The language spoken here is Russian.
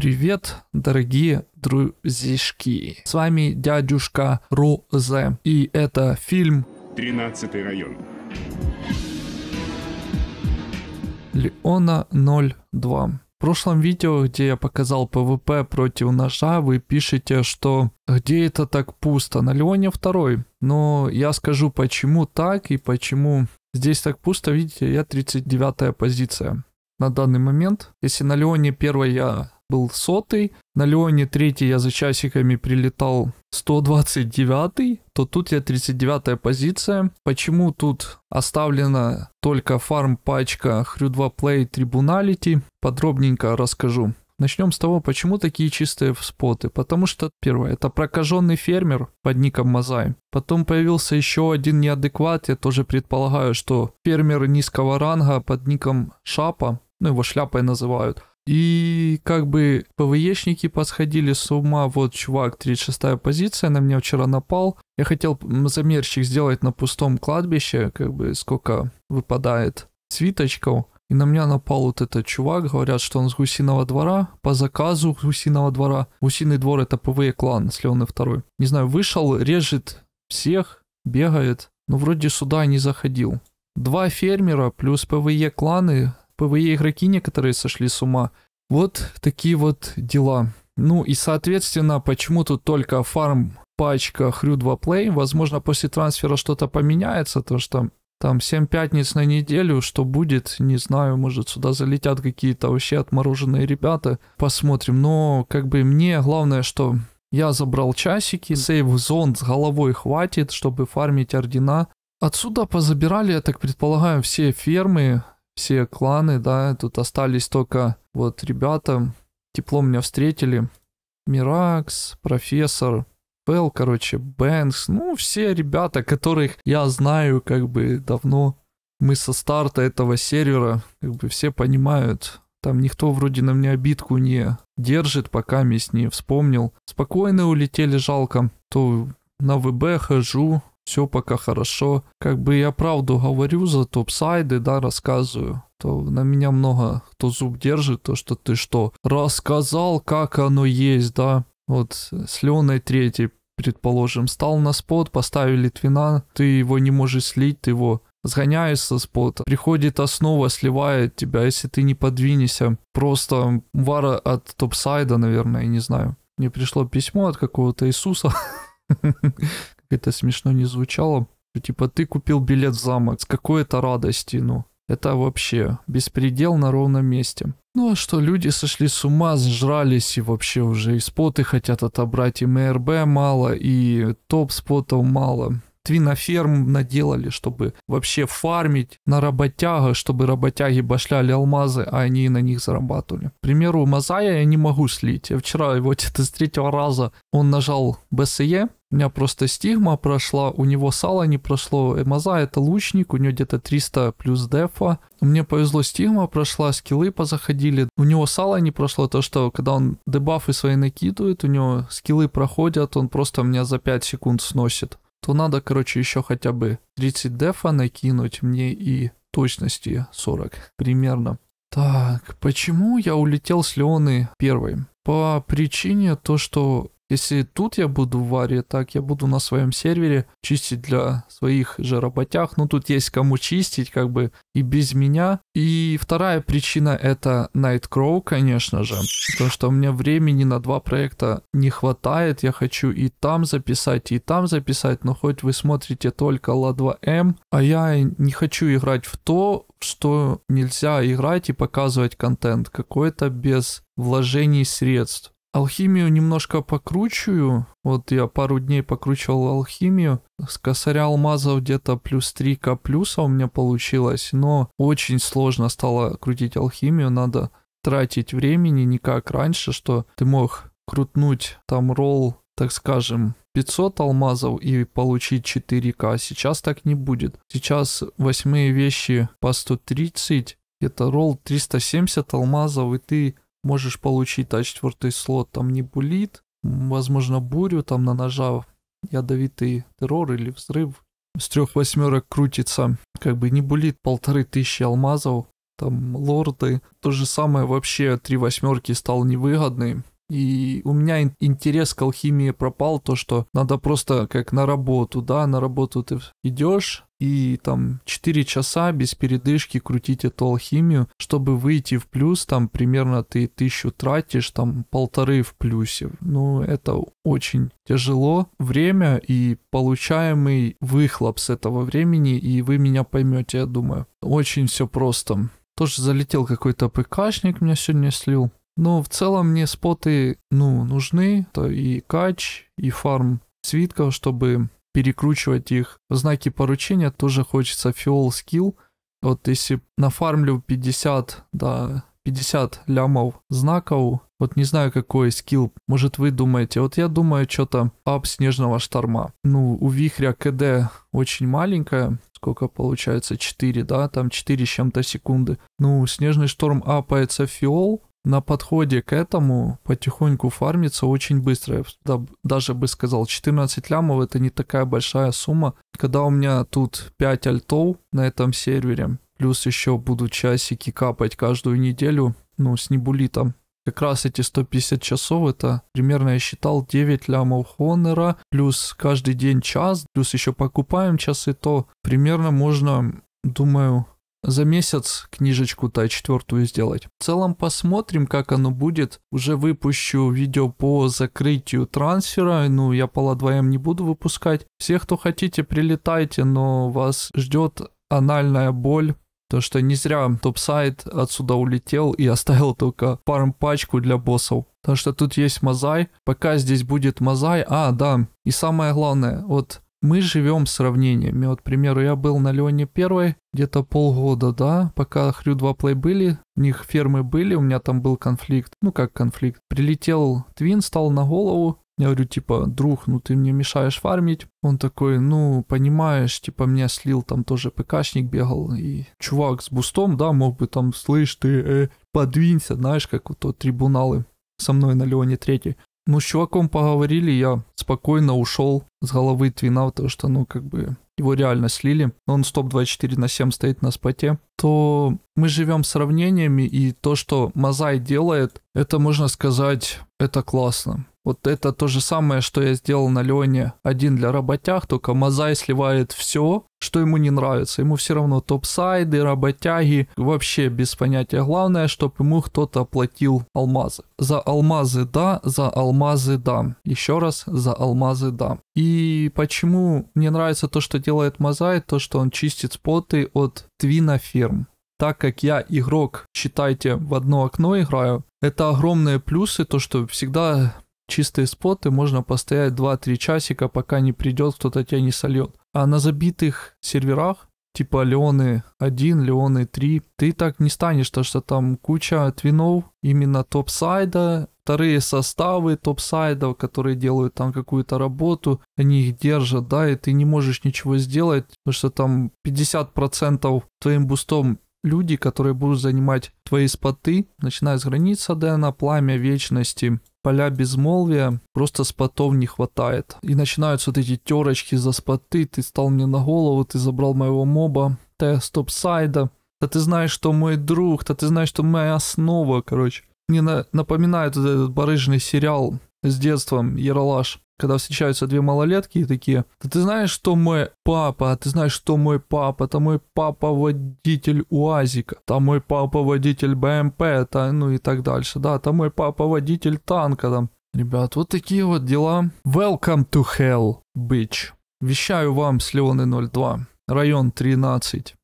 Привет, дорогие друзишки. С вами дядюшка Розе. И это фильм... 13 район. Леона 02. В прошлом видео, где я показал ПВП против ножа, вы пишете, что где это так пусто? На Леоне 2. Но я скажу, почему так и почему здесь так пусто. Видите, я 39 позиция на данный момент. Если на Леоне 1 я был сотый, на Леоне третий я за часиками прилетал 129, то тут я 39 позиция. Почему тут оставлена только фарм пачка Хрю2 Play Tribunality, подробненько расскажу. Начнем с того, почему такие чистые споты. Потому что, первое, это прокаженный фермер под ником Мазай. Потом появился еще один неадекват, я тоже предполагаю, что фермер низкого ранга под ником Шапа, ну его шляпой называют, и как бы ПВЕшники подходили с ума. Вот, чувак, 36-я позиция, на меня вчера напал. Я хотел замерщик сделать на пустом кладбище, как бы сколько выпадает свиточков. И на меня напал вот этот чувак, говорят, что он с гусиного двора, по заказу гусиного двора. Гусиный двор это ПВЕ клан, если он и второй. Не знаю, вышел, режет всех, бегает. Но вроде сюда не заходил. Два фермера плюс ПВЕ кланы ПВЕ-игроки некоторые сошли с ума. Вот такие вот дела. Ну и, соответственно, почему тут только фарм пачка Хрю 2 Play? Возможно, после трансфера что-то поменяется, то что там 7 пятниц на неделю, что будет, не знаю, может сюда залетят какие-то вообще отмороженные ребята, посмотрим. Но как бы мне главное, что я забрал часики, сейв зон с головой хватит, чтобы фармить ордена. Отсюда позабирали, я так предполагаю, все фермы, все кланы, да, тут остались только вот ребята, тепло меня встретили. Миракс, профессор, Белл, короче, Бэнкс, ну, все ребята, которых я знаю как бы давно. Мы со старта этого сервера, как бы все понимают, там никто вроде на мне обидку не держит, пока мне с ней вспомнил. Спокойно улетели, жалко. То на ВБ хожу, все пока хорошо. Как бы я правду говорю за топсайды, да, рассказываю то на меня много кто зуб держит, то что ты что, рассказал, как оно есть, да. Вот с Леной третий, предположим, стал на спот, поставили твина, ты его не можешь слить, ты его сгоняешь со спота, приходит основа, сливает тебя, если ты не подвинешься. Просто вара от топсайда, наверное, я не знаю. Мне пришло письмо от какого-то Иисуса, это смешно не звучало, типа ты купил билет в замок, с какой то радости, ну. Это вообще беспредел на ровном месте. Ну а что, люди сошли с ума, сжрались и вообще уже и споты хотят отобрать, и МРБ мало, и топ-спотов мало. Твиноферм наделали, чтобы вообще фармить на работяга, чтобы работяги башляли алмазы, а они на них зарабатывали. К примеру, Мазая я не могу слить. Я вчера, вот это с третьего раза, он нажал БСЕ, у меня просто стигма прошла, у него сало не прошло. Э, Маза это лучник, у него где-то 300 плюс дефа. Мне повезло, стигма прошла, скиллы позаходили. У него сало не прошло, то что когда он дебафы свои накидывает, у него скиллы проходят, он просто меня за 5 секунд сносит. То надо, короче, еще хотя бы 30 дефа накинуть мне и точности 40 примерно. Так, почему я улетел с Леоны первой? По причине то, что если тут я буду в варе, так я буду на своем сервере чистить для своих же работях. Ну, тут есть кому чистить, как бы и без меня. И вторая причина это Nightcrow, конечно же. Потому что у меня времени на два проекта не хватает. Я хочу и там записать, и там записать. Но хоть вы смотрите только La2M, а я не хочу играть в то, что нельзя играть и показывать контент какой-то без вложений средств. Алхимию немножко покручиваю. Вот я пару дней покручивал алхимию. С косаря алмазов где-то плюс 3к плюса у меня получилось. Но очень сложно стало крутить алхимию. Надо тратить времени, не как раньше, что ты мог крутнуть там ролл, так скажем, 500 алмазов и получить 4к. Сейчас так не будет. Сейчас восьмые вещи по 130, это ролл 370 алмазов, и ты можешь получить а четвертый слот, там не булит, возможно, бурю там на ножа, ядовитый террор или взрыв. С трех восьмерок крутится, как бы не булит полторы тысячи алмазов, там лорды. То же самое вообще три восьмерки стал невыгодный. И у меня интерес к алхимии пропал, то что надо просто как на работу, да, на работу ты идешь, и там 4 часа без передышки крутить эту алхимию, чтобы выйти в плюс, там примерно ты тысячу тратишь, там полторы в плюсе. Ну, это очень тяжело. Время и получаемый выхлоп с этого времени, и вы меня поймете, я думаю. Очень все просто. Тоже залетел какой-то ПКшник, меня сегодня слил. Но в целом мне споты, ну, нужны. То и кач, и фарм свитков, чтобы перекручивать их. Знаки поручения тоже хочется фиол скилл. Вот если нафармлю 50, да, 50 лямов знаков, вот не знаю, какой скилл, может вы думаете. Вот я думаю, что-то ап снежного шторма. Ну, у вихря КД очень маленькая, сколько получается, 4, да, там 4 с чем-то секунды. Ну, снежный шторм апается фиол, на подходе к этому потихоньку фармится очень быстро. Я даже бы сказал, 14 лямов это не такая большая сумма. Когда у меня тут 5 альтов на этом сервере, плюс еще будут часики капать каждую неделю, ну, с небулитом. Как раз эти 150 часов, это примерно я считал 9 лямов Хонера, плюс каждый день час, плюс еще покупаем часы, то примерно можно, думаю, за месяц книжечку та четвертую сделать. В целом посмотрим, как оно будет. Уже выпущу видео по закрытию трансфера. Ну, я по ладвоям не буду выпускать. Все, кто хотите, прилетайте, но вас ждет анальная боль. То, что не зря топ-сайт отсюда улетел и оставил только парм-пачку для боссов. Потому что тут есть мозай. Пока здесь будет мозай. А, да. И самое главное, вот мы живем сравнениями. Вот, к примеру, я был на Леоне первой где-то полгода, да, пока Хрю 2 Play были, у них фермы были, у меня там был конфликт. Ну как конфликт? Прилетел Твин, стал на голову, я говорю, типа, друг, ну ты мне мешаешь фармить. Он такой, ну, понимаешь, типа, меня слил там тоже ПКшник бегал. И чувак с бустом, да, мог бы там, слышь, ты э, подвинься, знаешь, как вот то трибуналы со мной на Леоне третий. Ну, с чуваком поговорили, я спокойно ушел с головы твина, потому что, ну, как бы, его реально слили, он стоп 24 на 7 стоит на споте, то мы живем сравнениями, и то, что Мазай делает, это, можно сказать, это классно. Вот это то же самое, что я сделал на Леоне один для работяг, только Мазай сливает все, что ему не нравится. Ему все равно топсайды, работяги, вообще без понятия. Главное, чтобы ему кто-то оплатил алмазы. За алмазы да, за алмазы да. Еще раз, за алмазы да. И почему мне нравится то, что делает Мазай, то, что он чистит споты от твина фирм так как я игрок, считайте, в одно окно играю, это огромные плюсы, то что всегда чистые споты можно постоять 2-3 часика, пока не придет, кто-то тебя не сольет. А на забитых серверах типа Леоны 1, Леоны 3, ты так не станешь, потому что там куча твинов именно топ-сайда, вторые составы топ-сайдов, которые делают там какую-то работу, они их держат, да, и ты не можешь ничего сделать, потому что там 50% твоим бустом люди, которые будут занимать твои споты, начиная с границы Дэна, Пламя Вечности, поля безмолвия, просто спотов не хватает. И начинаются вот эти терочки за споты, ты стал мне на голову, ты забрал моего моба, ты стоп-сайда, да ты знаешь, что мой друг, да ты знаешь, что моя основа, короче. Мне на- напоминает вот этот барыжный сериал с детством «Яралаш» когда встречаются две малолетки и такие, да ты знаешь, что мой папа, а ты знаешь, что мой папа, это мой папа водитель УАЗика, там мой папа водитель БМП, эм это, ну и так дальше, да, там мой папа водитель танка, там. Ребят, вот такие вот дела. Welcome to hell, bitch. Вещаю вам с Леоны 02, район 13.